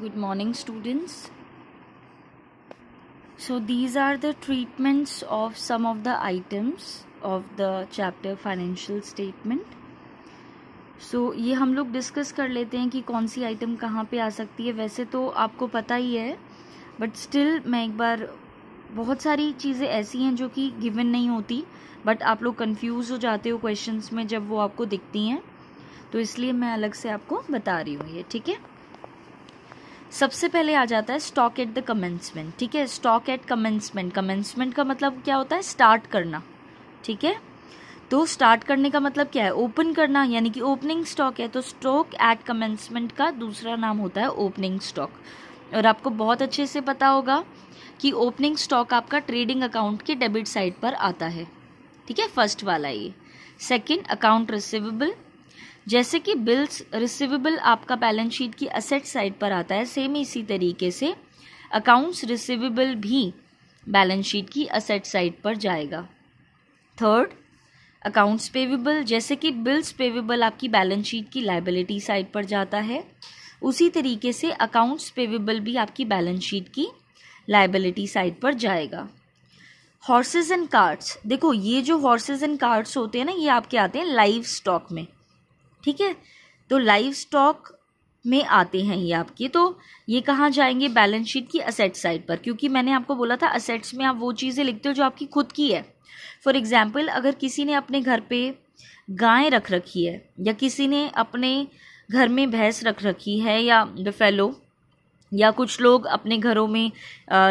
good morning students so these are the treatments of some of the items of the chapter financial statement so so, ये हम लोग discuss कर लेते हैं कि कौन सी आइटम कहाँ पे आ सकती है वैसे तो आपको पता ही है बट स्टिल मैं एक बार बहुत सारी चीज़ें ऐसी हैं जो कि गिवन नहीं होती बट आप लोग कंफ्यूज हो जाते हो क्वेश्चंस में जब वो आपको दिखती हैं तो इसलिए मैं अलग से आपको बता रही हूँ ये ठीक है सबसे पहले आ जाता है स्टॉक एट द कमेंसमेंट ठीक है स्टॉक एट कमेंसमेंट कमेंसमेंट का मतलब क्या होता है स्टार्ट करना ठीक है तो स्टार्ट करने का मतलब क्या है ओपन करना यानी कि ओपनिंग स्टॉक है तो स्टॉक एट कमेंसमेंट का दूसरा नाम होता है ओपनिंग स्टॉक और आपको बहुत अच्छे से पता होगा कि ओपनिंग स्टॉक आपका ट्रेडिंग अकाउंट के डेबिट साइड पर आता है ठीक है फर्स्ट वाला ये सेकंड अकाउंट रिसिवेबल जैसे कि बिल्स रिसिवेबल आपका बैलेंस शीट की असेट साइड पर आता है सेम इसी तरीके से अकाउंट्स रिसिवेबल भी बैलेंस शीट की असेट साइड पर जाएगा थर्ड अकाउंट्स पेवेबल जैसे कि बिल्स पेवेबल आपकी बैलेंस शीट की लाइबिलिटी साइड पर जाता है उसी तरीके से अकाउंट्स पेवेबल भी आपकी बैलेंस शीट की लाइबिलिटी साइड पर जाएगा हॉर्सेज एंड कार्ड्स देखो ये जो हॉर्सेज एंड कार्ड्स होते हैं ना ये आपके आते हैं लाइव स्टॉक में ठीक है तो लाइव स्टॉक में आते हैं ये आपके तो ये कहाँ जाएंगे बैलेंस शीट की असेट साइड पर क्योंकि मैंने आपको बोला था असेट्स में आप वो चीज़ें लिखते हो जो आपकी खुद की है फॉर एग्ज़ाम्पल अगर किसी ने अपने घर पे गाय रख रखी है या किसी ने अपने घर में भैंस रख रखी है या बफेलो या कुछ लोग अपने घरों में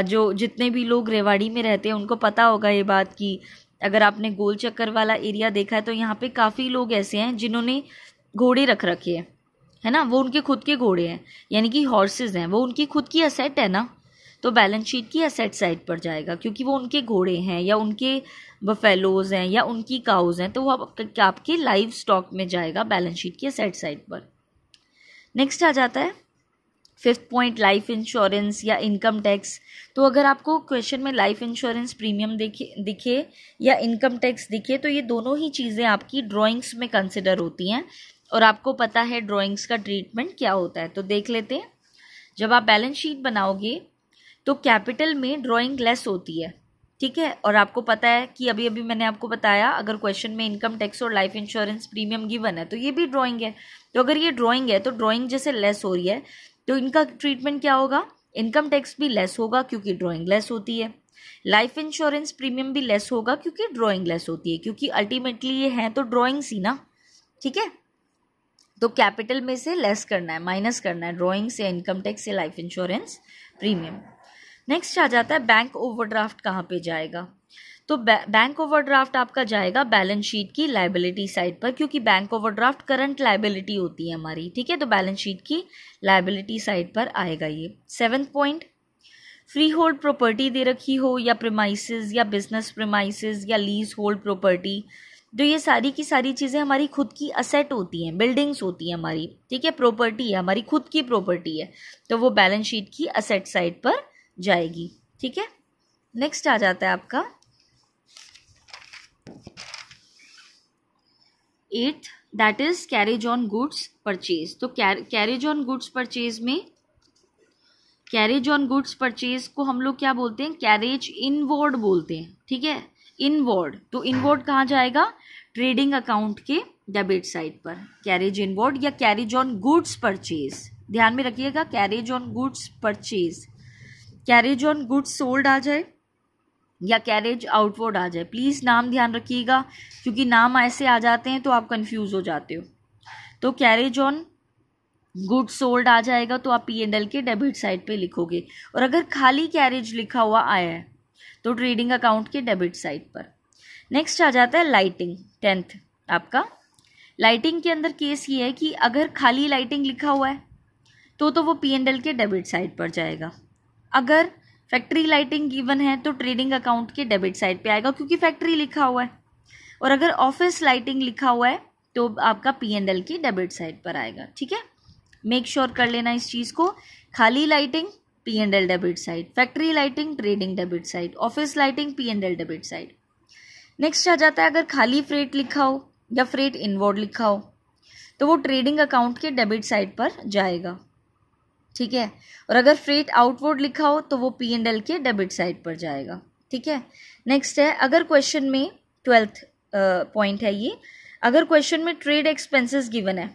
जो जितने भी लोग रेवाड़ी में रहते हैं उनको पता होगा ये बात कि अगर आपने गोल चक्कर वाला एरिया देखा है तो यहाँ पे काफ़ी लोग ऐसे हैं जिन्होंने घोड़े रख रखे हैं है ना वो उनके खुद के घोड़े हैं यानी कि हॉर्सेज हैं वो उनकी खुद की असेट है ना तो बैलेंस शीट की असेट साइड पर जाएगा क्योंकि वो उनके घोड़े हैं या उनके बफेलोज हैं या उनकी काउज हैं तो वो आपके लाइव स्टॉक में जाएगा बैलेंस शीट की असेट साइड पर नेक्स्ट आ जाता है फिफ्थ पॉइंट लाइफ इंश्योरेंस या इनकम टैक्स तो अगर आपको क्वेश्चन में लाइफ इंश्योरेंस प्रीमियम दिखे दिखे या इनकम टैक्स दिखे तो ये दोनों ही चीज़ें आपकी ड्राइंग्स में कंसिडर होती हैं और आपको पता है ड्राइंग्स का ट्रीटमेंट क्या होता है तो देख लेते हैं जब आप बैलेंस शीट बनाओगे तो कैपिटल में ड्राइंग लेस होती है ठीक है और आपको पता है कि अभी अभी मैंने आपको बताया अगर क्वेश्चन में इनकम टैक्स और लाइफ इंश्योरेंस प्रीमियम गिवन है तो ये भी ड्राइंग है तो अगर ये ड्राइंग है तो ड्राइंग जैसे लेस हो रही है तो इनका ट्रीटमेंट क्या होगा इनकम टैक्स भी लेस होगा क्योंकि ड्राइंग लेस होती है लाइफ इंश्योरेंस प्रीमियम भी लेस होगा क्योंकि ड्राइंग लेस होती है क्योंकि अल्टीमेटली ये हैं तो ड्राइंग्स ही ना ठीक है तो कैपिटल में से लेस करना है माइनस करना है ड्रॉइंग से इनकम टैक्स से लाइफ इंश्योरेंस प्रीमियम नेक्स्ट आ जाता है बैंक ओवरड्राफ्ट कहाँ पे जाएगा तो बैंक ओवरड्राफ्ट आपका जाएगा बैलेंस शीट की लाइबिलिटी साइड पर क्योंकि बैंक ओवरड्राफ्ट करंट लाइबिलिटी होती है हमारी ठीक है तो बैलेंस शीट की लाइबिलिटी साइड पर आएगा ये seven point freehold property दे रखी हो या प्रमाइसिस या बिजनेस प्रमाइसिस या लीज होल्ड प्रॉपर्टी तो ये सारी की सारी चीज़ें हमारी खुद की असेट होती हैं बिल्डिंग्स होती हैं हमारी ठीक है प्रॉपर्टी है हमारी खुद की प्रॉपर्टी है तो वो बैलेंस शीट की असेट साइड पर जाएगी ठीक है नेक्स्ट आ जाता है आपका at that is carriage on goods purchase तो कैरेज ऑन गुड्स परचेज में कैरेज ऑन गुड्स परचेज को हम लोग क्या बोलते हैं कैरेज इनवर्ड बोलते हैं ठीक है इनवर्ड तो इनवर्ड कहाँ जाएगा ट्रेडिंग अकाउंट के डेबिट साइड पर कैरेज इनवर्ड या कैरेज ऑन गुड्स परचेज ध्यान में रखिएगा carriage on goods purchase carriage on goods sold आ जाए या कैरेज आउटवर्ड आ जाए प्लीज़ नाम ध्यान रखिएगा क्योंकि नाम ऐसे आ जाते हैं तो आप कंफ्यूज हो जाते हो तो कैरेज ऑन गुड सोल्ड आ जाएगा तो आप पी एंड एल के डेबिट साइड पे लिखोगे और अगर खाली कैरेज लिखा हुआ आया है तो ट्रेडिंग अकाउंट के डेबिट साइड पर नेक्स्ट आ जाता है लाइटिंग टेंथ आपका लाइटिंग के अंदर केस ये है कि अगर खाली लाइटिंग लिखा हुआ है तो तो वो पी एंड एल के डेबिट साइड पर जाएगा अगर फैक्ट्री लाइटिंग गिवन है तो ट्रेडिंग अकाउंट के डेबिट साइड पे आएगा क्योंकि फैक्ट्री लिखा हुआ है और अगर ऑफिस लाइटिंग लिखा हुआ है तो आपका पी एंड एल की डेबिट साइड पर आएगा ठीक है मेक श्योर sure कर लेना इस चीज़ को खाली lighting P and L debit side factory lighting trading debit side office lighting P and L debit side next आ जाता है अगर खाली फ्रेट लिखा हो या फ्रेट इनवर्ड लिखा हो तो वो ट्रेडिंग अकाउंट के डेबिट साइड पर जाएगा ठीक है और अगर फ्रेट आउटवर्ड लिखा हो तो वो पी एंड एल के डेबिट साइड पर जाएगा ठीक है नेक्स्ट है अगर क्वेश्चन में ट्वेल्थ पॉइंट है ये अगर क्वेश्चन में ट्रेड एक्सपेंसेस गिवन है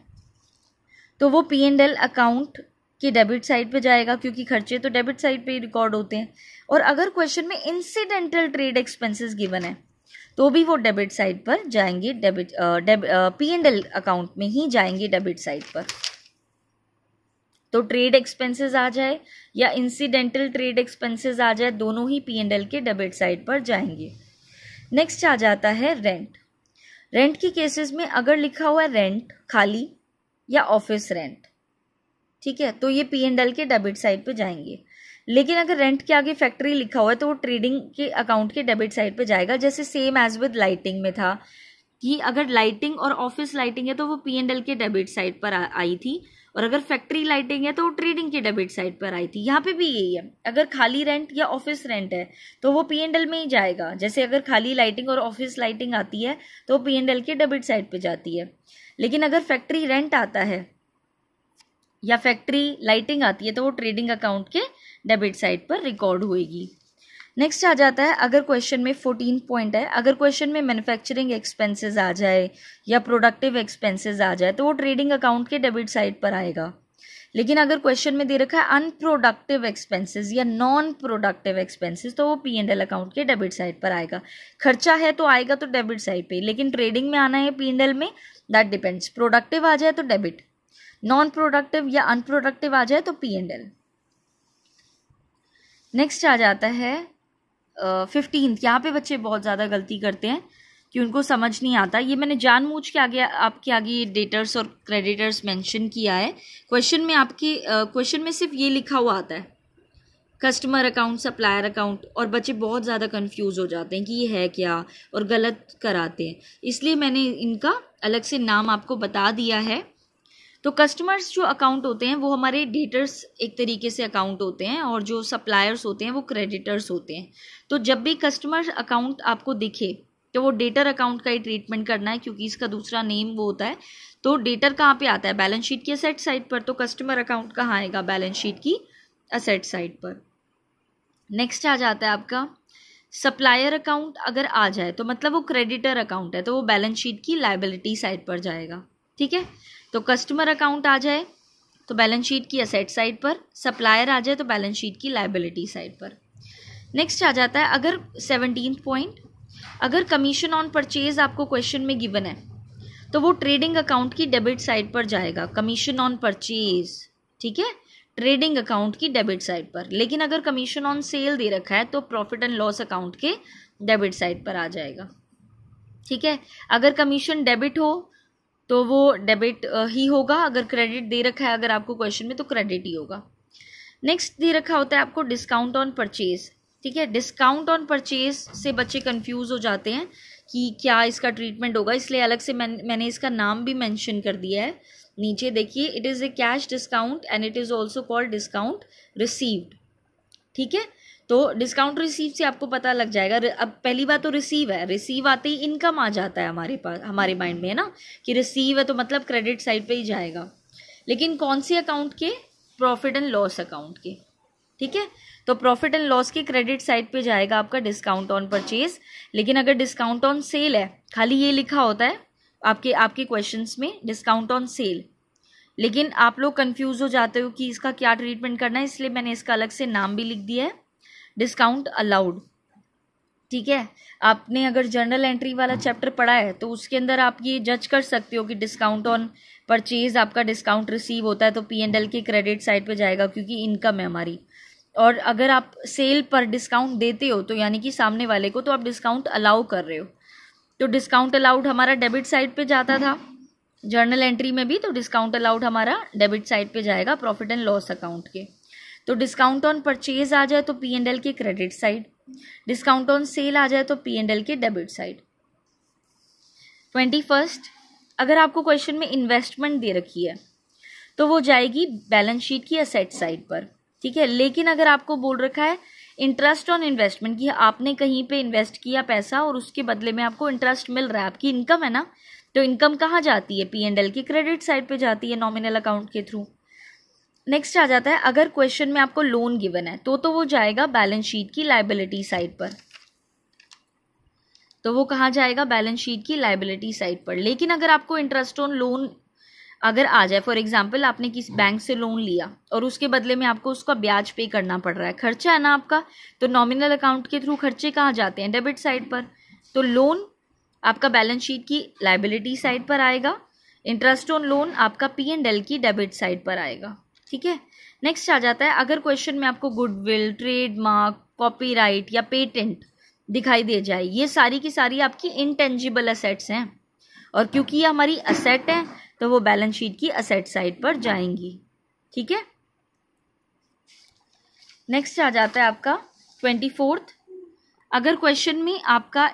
तो वो पी एंड एल अकाउंट कि डेबिट साइड पे जाएगा क्योंकि खर्चे तो डेबिट साइड पे ही रिकॉर्ड होते हैं और अगर क्वेश्चन में इंसिडेंटल ट्रेड एक्सपेंसेस गिवन है तो भी वो डेबिट साइड पर जाएंगे debit P and L account में ही जाएंगे डेबिट साइड पर तो ट्रेड एक्सपेंसेस आ जाए या इंसिडेंटल ट्रेड एक्सपेंसेस आ जाए दोनों ही पी एंड एल के डेबिट साइड पर जाएंगे नेक्स्ट आ जाता है रेंट रेंट के केसेस में अगर लिखा हुआ है रेंट खाली या ऑफिस रेंट ठीक है तो ये पी एंड एल के डेबिट साइड पे जाएंगे लेकिन अगर रेंट के आगे फैक्ट्री लिखा हुआ है तो वो ट्रेडिंग के अकाउंट के डेबिट साइड पे जाएगा जैसे सेम एज विद लाइटिंग में था कि अगर लाइटिंग और ऑफिस लाइटिंग है तो वो पी एंड एल के डेबिट साइड पर आई थी और अगर फैक्ट्री लाइटिंग है तो वो ट्रेडिंग के डेबिट साइड पर आई थी यहाँ पे भी यही है अगर खाली रेंट या ऑफिस रेंट है तो वो पी एंड एल में ही जाएगा जैसे अगर खाली लाइटिंग और ऑफिस लाइटिंग आती है तो वो पी एंड एल के डेबिट साइड पर जाती है लेकिन अगर फैक्ट्री रेंट आता है या फैक्ट्री लाइटिंग आती है तो वो ट्रेडिंग अकाउंट के डेबिट साइड पर रिकॉर्ड होएगी नेक्स्ट आ जाता है अगर क्वेश्चन में फोर्टीन पॉइंट है अगर क्वेश्चन में मैन्युफैक्चरिंग एक्सपेंसेस आ जाए या प्रोडक्टिव एक्सपेंसेस आ जाए तो वो ट्रेडिंग अकाउंट के डेबिट साइड पर आएगा लेकिन अगर क्वेश्चन में दे रखा है अनप्रोडक्टिव एक्सपेंसेस या नॉन प्रोडक्टिव एक्सपेंसेस तो वो पी एंड एल अकाउंट के डेबिट साइड पर आएगा खर्चा है तो आएगा तो डेबिट साइड पर लेकिन ट्रेडिंग में आना है पी एंड एल में दैट डिपेंड्स प्रोडक्टिव आ जाए तो डेबिट नॉन प्रोडक्टिव या अनप्रोडक्टिव आ जाए तो पी एंड एल नेक्स्ट आ जाता है फिफ्टीन यहाँ पे बच्चे बहुत ज़्यादा गलती करते हैं कि उनको समझ नहीं आता ये मैंने जानबूझ के आगे आपके आगे डेटर्स और क्रेडिटर्स मेंशन किया है क्वेश्चन में आपकी क्वेश्चन में सिर्फ ये लिखा हुआ आता है कस्टमर अकाउंट सप्लायर अकाउंट और बच्चे बहुत ज़्यादा कंफ्यूज हो जाते हैं कि ये है क्या और गलत कराते हैं इसलिए मैंने इनका अलग से नाम आपको बता दिया है तो कस्टमर्स जो अकाउंट होते हैं वो हमारे डेटर्स एक तरीके से अकाउंट होते हैं और जो सप्लायर्स होते हैं वो क्रेडिटर्स होते हैं तो जब भी कस्टमर अकाउंट आपको दिखे तो वो डेटर अकाउंट का ही ट्रीटमेंट करना है क्योंकि इसका दूसरा नेम वो होता है तो डेटर कहाँ पे आता है बैलेंस शीट की असेट साइड पर तो कस्टमर अकाउंट कहाँ आएगा बैलेंस शीट की असेट साइड पर नेक्स्ट आ जाता है आपका सप्लायर अकाउंट अगर आ जाए तो मतलब वो क्रेडिटर अकाउंट है तो वो बैलेंस शीट की लाइबिलिटी साइड पर जाएगा ठीक है तो कस्टमर अकाउंट आ जाए तो बैलेंस शीट की असेट साइड पर सप्लायर आ जाए तो बैलेंस शीट की लाइबिलिटी साइड पर नेक्स्ट आ जाता है अगर सेवनटीन पॉइंट अगर कमीशन ऑन परचेज आपको क्वेश्चन में गिवन है तो वो ट्रेडिंग अकाउंट की डेबिट साइड पर जाएगा कमीशन ऑन परचेज ठीक है ट्रेडिंग अकाउंट की डेबिट साइड पर लेकिन अगर कमीशन ऑन सेल दे रखा है तो प्रॉफिट एंड लॉस अकाउंट के डेबिट साइड पर आ जाएगा ठीक है अगर कमीशन डेबिट हो तो वो डेबिट ही होगा अगर क्रेडिट दे रखा है अगर आपको क्वेश्चन में तो क्रेडिट ही होगा नेक्स्ट दे रखा होता है आपको डिस्काउंट ऑन परचेज ठीक है डिस्काउंट ऑन परचेज से बच्चे कंफ्यूज हो जाते हैं कि क्या इसका ट्रीटमेंट होगा इसलिए अलग से मैं, मैंने इसका नाम भी मैंशन कर दिया है नीचे देखिए it is a cash discount and it is also called discount received ठीक है तो डिस्काउंट रिसीव से आपको पता लग जाएगा अब पहली बात तो रिसीव है रिसीव आते ही इनकम आ जाता है हमारे पास हमारे माइंड में है ना कि रिसीव है तो मतलब क्रेडिट साइड पे ही जाएगा लेकिन कौन से अकाउंट के प्रॉफिट एंड लॉस अकाउंट के ठीक है तो प्रॉफिट एंड लॉस के क्रेडिट साइड पे जाएगा आपका डिस्काउंट ऑन परचेज लेकिन अगर डिस्काउंट ऑन सेल है खाली ये लिखा होता है आपके आपके क्वेश्चन में डिस्काउंट ऑन सेल लेकिन आप लोग कन्फ्यूज़ हो जाते हो कि इसका क्या ट्रीटमेंट करना है इसलिए मैंने इसका अलग से नाम भी लिख दिया है डिस्काउंट अलाउड ठीक है आपने अगर जर्नल एंट्री वाला चैप्टर पढ़ा है तो उसके अंदर आप ये जज कर सकते हो कि डिस्काउंट ऑन परचेज आपका डिस्काउंट रिसीव होता है तो पी एंड एल के क्रेडिट साइड पे जाएगा क्योंकि इनकम है हमारी और अगर आप सेल पर डिस्काउंट देते हो तो यानी कि सामने वाले को तो आप डिस्काउंट अलाउ कर रहे हो तो डिस्काउंट अलाउड हमारा डेबिट साइड पे जाता था जर्नल एंट्री में भी तो डिस्काउंट अलाउड हमारा डेबिट साइड पे जाएगा प्रॉफिट एंड लॉस अकाउंट के तो डिस्काउंट ऑन परचेज आ जाए तो पी एंड एल के credit side discount on sale आ जाए तो पी एंड एल के डेबिट साइड ट्वेंटी फर्स्ट अगर आपको क्वेश्चन में इन्वेस्टमेंट दे रखी है तो वो जाएगी बैलेंस शीट की असेट साइड पर ठीक है लेकिन अगर आपको बोल रखा है इंटरेस्ट ऑन इन्वेस्टमेंट की आपने कहीं पे इन्वेस्ट किया पैसा और उसके बदले में आपको इंटरेस्ट मिल रहा है आपकी इनकम है ना तो इनकम कहाँ जाती है पी एंड एल की क्रेडिट साइड पे जाती है नॉमिनल अकाउंट के थ्रू नेक्स्ट आ जाता है अगर क्वेश्चन में आपको लोन गिवन है तो तो वो जाएगा बैलेंस शीट की लाइबिलिटी साइड पर तो वो कहाँ जाएगा बैलेंस शीट की लाइबिलिटी साइड पर लेकिन अगर आपको इंटरेस्ट ऑन लोन अगर आ जाए फॉर एग्जाम्पल आपने किसी बैंक से लोन लिया और उसके बदले में आपको उसका ब्याज पे करना पड़ रहा है खर्चा है ना आपका तो नॉमिनल अकाउंट के थ्रू खर्चे कहाँ जाते हैं डेबिट साइड पर तो लोन आपका बैलेंस शीट की लाइबिलिटी साइड पर आएगा इंटरेस्ट ऑन लोन आपका पी एंड एल की डेबिट साइड पर आएगा ठीक है नेक्स्ट आ जाता है अगर क्वेश्चन में आपको गुडविल ट्रेडमार्क कॉपीराइट या पेटेंट दिखाई दे जाए ये सारी की सारी आपकी इनटेंजिबल असेट्स हैं और क्योंकि ये हमारी असेट है तो वो बैलेंस शीट की असेट साइड पर जाएंगी ठीक है नेक्स्ट आ जाता है आपका ट्वेंटी फोर्थ अगर क्वेश्चन में आपका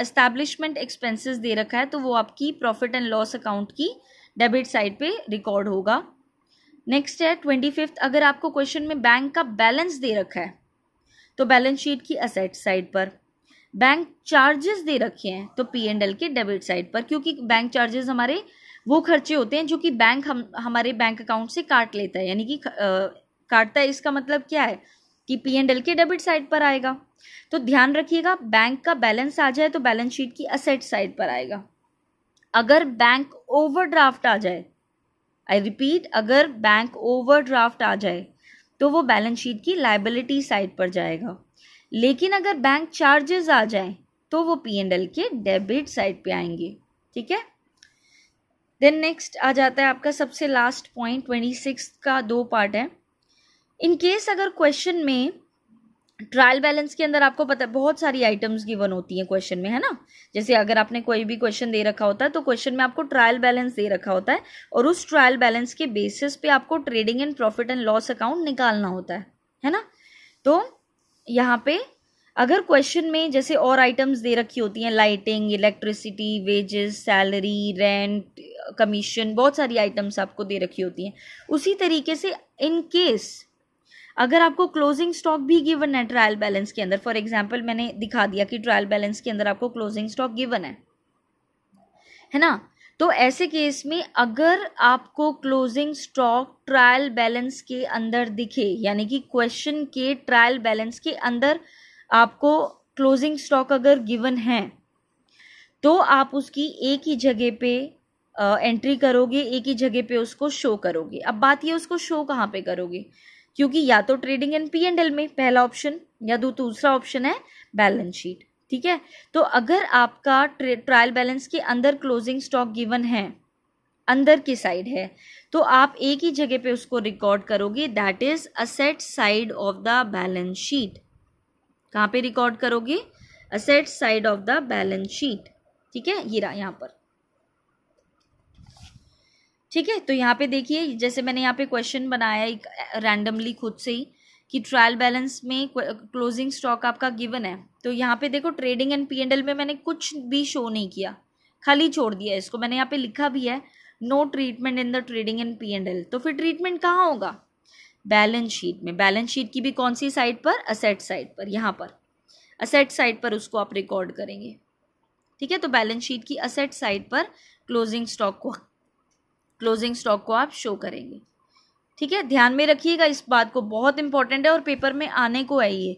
एस्टैब्लिशमेंट uh, एक्सपेंसेस uh, दे रखा है तो वो आपकी प्रॉफिट एंड लॉस अकाउंट की डेबिट साइड पे रिकॉर्ड होगा नेक्स्ट है ट्वेंटी फिफ्थ अगर आपको क्वेश्चन में बैंक का बैलेंस दे रखा है तो बैलेंस शीट की असेट साइड पर बैंक चार्जेस दे रखे हैं तो पी एंड एल के डेबिट साइड पर क्योंकि बैंक चार्जेस हमारे वो खर्चे होते हैं जो कि बैंक हम हमारे बैंक अकाउंट से काट लेता है यानी कि काटता है इसका मतलब क्या है कि पी एंड एल के डेबिट साइड पर आएगा तो ध्यान रखिएगा बैंक का बैलेंस आ जाए तो बैलेंस शीट की असेट साइड पर आएगा अगर बैंक ओवरड्राफ्ट आ जाए आई रिपीट अगर बैंक ओवरड्राफ्ट आ जाए तो वो बैलेंस शीट की लाइबिलिटी साइड पर जाएगा लेकिन अगर बैंक चार्जेस आ जाए तो वो पी एंड एल के डेबिट साइड पे आएंगे ठीक है देन नेक्स्ट आ जाता है आपका सबसे लास्ट पॉइंट ट्वेंटी सिक्स का दो पार्ट है इन केस अगर क्वेश्चन में ट्रायल बैलेंस के अंदर आपको पता है बहुत सारी आइटम्स गिवन होती हैं क्वेश्चन में है ना जैसे अगर आपने कोई भी क्वेश्चन दे रखा होता है तो क्वेश्चन में आपको ट्रायल बैलेंस दे रखा होता है और उस ट्रायल बैलेंस के बेसिस पे आपको trading and profit and loss account निकालना होता है है ना तो यहाँ पे अगर क्वेश्चन में जैसे और आइटम्स दे रखी होती हैं lighting electricity wages salary rent commission बहुत सारी आइटम्स आपको दे रखी होती हैं उसी तरीके से इनकेस अगर आपको क्लोजिंग स्टॉक भी गिवन है ट्रायल बैलेंस के अंदर फॉर एग्जाम्पल मैंने दिखा दिया कि ट्रायल बैलेंस के अंदर आपको क्लोजिंग स्टॉक गिवन है है ना तो ऐसे केस में अगर आपको क्लोजिंग स्टॉक ट्रायल बैलेंस के अंदर दिखे यानी कि क्वेश्चन के ट्रायल बैलेंस के अंदर आपको क्लोजिंग स्टॉक अगर गिवन है तो आप उसकी एक ही जगह पे एंट्री करोगे एक ही जगह पे उसको शो करोगे अब बात ये उसको शो कहाँ पे करोगे क्योंकि या तो trading and P and L में पहला ऑप्शन या दो दूसरा ऑप्शन है बैलेंस शीट ठीक है तो अगर आपका ट्रायल बैलेंस के अंदर क्लोजिंग स्टॉक गिवन है अंदर की साइड है तो आप एक ही जगह पे उसको रिकॉर्ड करोगे that is asset side of the balance sheet कहाँ पे रिकॉर्ड करोगे asset side of the balance sheet ठीक है ये रहा यहाँ पर ठीक है तो यहाँ पे देखिए जैसे मैंने यहाँ पे क्वेश्चन बनाया एक रैंडमली खुद से ही कि ट्रायल बैलेंस में क्लोजिंग स्टॉक आपका गिवन है तो यहाँ पे देखो trading and P and L में मैंने कुछ भी शो नहीं किया खाली छोड़ दिया इसको मैंने यहाँ पे लिखा भी है no treatment in the trading and P and L तो फिर ट्रीटमेंट कहाँ होगा बैलेंस शीट में बैलेंस शीट की भी कौन सी साइड पर असेट साइड पर यहाँ पर असेट साइड पर उसको आप रिकॉर्ड करेंगे ठीक है तो बैलेंस शीट की असेट साइड पर क्लोजिंग स्टॉक को क्लोजिंग स्टॉक को आप शो करेंगे ठीक है ध्यान में रखिएगा इस बात को बहुत इंपॉर्टेंट है और पेपर में आने को है ये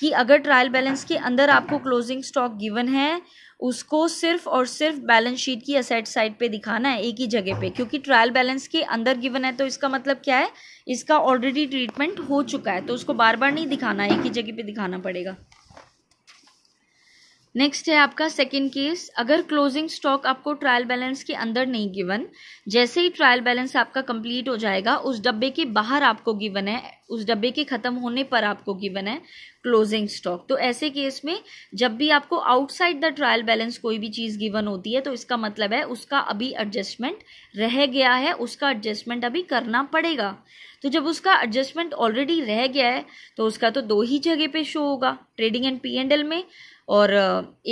कि अगर ट्रायल बैलेंस के अंदर आपको क्लोजिंग स्टॉक गिवन है उसको सिर्फ और सिर्फ बैलेंस शीट की असेट साइड पे दिखाना है एक ही जगह पे क्योंकि ट्रायल बैलेंस के अंदर गिवन है तो इसका मतलब क्या है इसका ऑलरेडी ट्रीटमेंट हो चुका है तो उसको बार बार नहीं दिखाना है एक ही जगह पे दिखाना पड़ेगा नेक्स्ट है आपका सेकंड केस अगर क्लोजिंग स्टॉक आपको ट्रायल बैलेंस के अंदर नहीं गिवन जैसे ही ट्रायल बैलेंस आपका कंप्लीट हो जाएगा उस डब्बे के बाहर आपको गिवन है उस डब्बे के खत्म होने पर आपको गिवन है क्लोजिंग स्टॉक तो ऐसे केस में जब भी आपको आउटसाइड द ट्रायल बैलेंस कोई भी चीज़ गिवन होती है तो इसका मतलब है उसका अभी एडजस्टमेंट रह गया है उसका एडजस्टमेंट अभी करना पड़ेगा तो जब उसका एडजस्टमेंट ऑलरेडी रह गया है तो उसका तो दो ही जगह पे शो होगा trading and P and L में और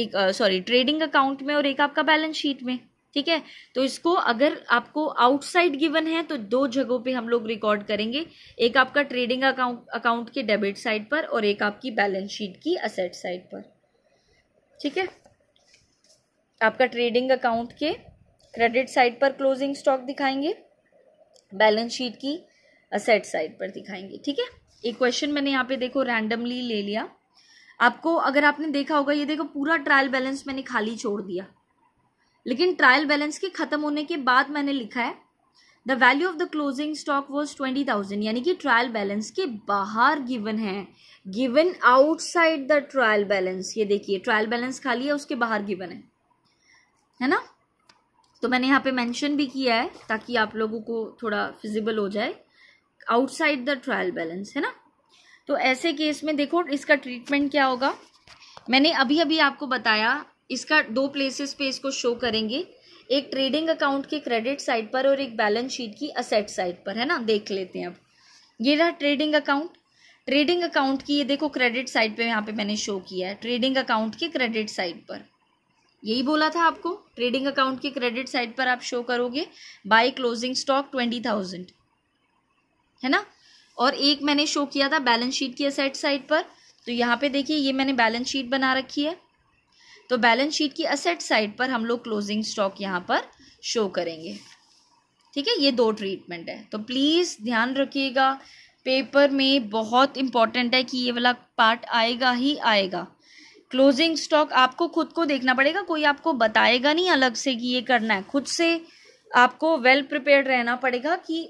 एक सॉरी ट्रेडिंग अकाउंट में और एक आपका बैलेंस शीट में ठीक है तो इसको अगर आपको आउटसाइड गिवन है तो दो जगहों पे हम लोग रिकॉर्ड करेंगे एक आपका ट्रेडिंग अकाउंट अकाउंट के डेबिट साइड पर और एक आपकी बैलेंस शीट की असेट साइड पर ठीक है आपका ट्रेडिंग अकाउंट के क्रेडिट साइड पर क्लोजिंग स्टॉक दिखाएंगे बैलेंस शीट की असेट साइड पर दिखाएंगे ठीक है एक क्वेश्चन मैंने यहाँ पे देखो रैंडमली ले लिया आपको अगर आपने देखा होगा ये देखो पूरा ट्रायल बैलेंस मैंने खाली छोड़ दिया लेकिन ट्रायल बैलेंस के खत्म होने के बाद मैंने लिखा है the value of the closing stock was twenty thousand यानी कि ट्रायल बैलेंस के बाहर गिवन है given outside the trial balance ये देखिए ट्रायल बैलेंस खाली है उसके बाहर गिवन है है ना तो मैंने यहाँ पे मैंशन भी किया है ताकि आप लोगों को थोड़ा फिजिबल हो जाए आउटसाइड द ट्रायल बैलेंस है ना तो ऐसे केस में देखो इसका ट्रीटमेंट क्या होगा मैंने अभी अभी आपको बताया इसका दो प्लेसेस पे इसको शो करेंगे एक ट्रेडिंग अकाउंट के क्रेडिट साइड पर और एक बैलेंस शीट की असेट साइड पर है ना देख लेते हैं अब ये रहा ट्रेडिंग अकाउंट ट्रेडिंग अकाउंट की ये देखो क्रेडिट साइड पे यहाँ पे मैंने शो किया है ट्रेडिंग अकाउंट के क्रेडिट साइड पर यही बोला था आपको ट्रेडिंग अकाउंट के क्रेडिट साइड पर आप शो करोगे by closing stock twenty thousand है ना और एक मैंने शो किया था बैलेंस शीट की असेट साइड पर तो यहाँ पे देखिए ये मैंने बैलेंस शीट बना रखी है तो बैलेंस शीट की असेट साइड पर हम लोग क्लोजिंग स्टॉक यहाँ पर शो करेंगे ठीक है ये दो ट्रीटमेंट है तो प्लीज़ ध्यान रखिएगा पेपर में बहुत इंपॉर्टेंट है कि ये वाला पार्ट आएगा ही आएगा क्लोजिंग स्टॉक आपको खुद को देखना पड़ेगा कोई आपको बताएगा नहीं अलग से कि ये करना है खुद से आपको वेल well प्रिपेयर रहना पड़ेगा कि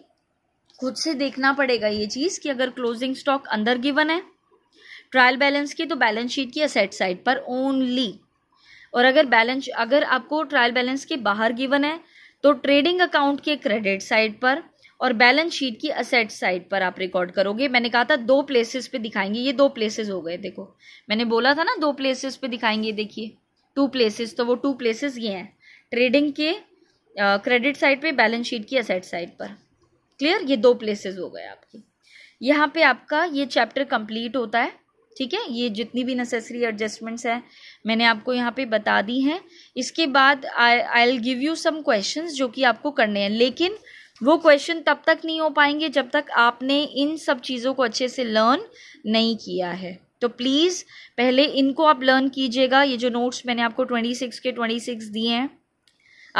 खुद से देखना पड़ेगा ये चीज़ कि अगर क्लोजिंग स्टॉक अंदर गिवन है ट्रायल बैलेंस की तो बैलेंस शीट की असेट साइड पर ओनली और अगर बैलेंस अगर आपको ट्रायल बैलेंस के बाहर गिवन है तो ट्रेडिंग अकाउंट के क्रेडिट साइड पर और बैलेंस शीट की असेट साइड पर आप रिकॉर्ड करोगे मैंने कहा था दो प्लेसेस पे दिखाएंगे ये दो प्लेसेस हो गए देखो मैंने बोला था ना दो प्लेसेस पे दिखाएंगे देखिए टू प्लेसेस तो वो टू प्लेसेस ये हैं ट्रेडिंग के क्रेडिट साइड पे बैलेंस शीट की असेट साइड पर क्लियर ये दो प्लेसेस हो गए आपकी यहाँ पे आपका ये चैप्टर कंप्लीट होता है ठीक है ये जितनी भी नेसेसरी एडजस्टमेंट्स हैं मैंने आपको यहाँ पे बता दी हैं इसके बाद I'll give you some question जो कि आपको करने हैं लेकिन वो क्वेश्चन तब तक नहीं हो पाएंगे जब तक आपने इन सब चीज़ों को अच्छे से लर्न नहीं किया है तो प्लीज़ पहले इनको आप लर्न कीजिएगा ये जो नोट्स मैंने आपको ट्वेंटी सिक्स के ट्वेंटी सिक्स दिए हैं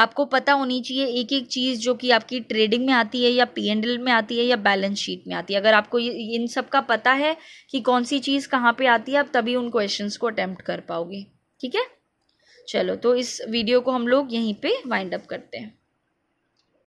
आपको पता होनी चाहिए एक एक चीज़ जो कि आपकी ट्रेडिंग में आती है या पी एंड एल में आती है या बैलेंस शीट में आती है अगर आपको इन सब का पता है कि कौन सी चीज़ कहाँ पे आती है आप तभी उन क्वेश्चंस को अटैम्प्ट कर पाओगे ठीक है चलो तो इस वीडियो को हम लोग यहीं पे वाइंड अप करते हैं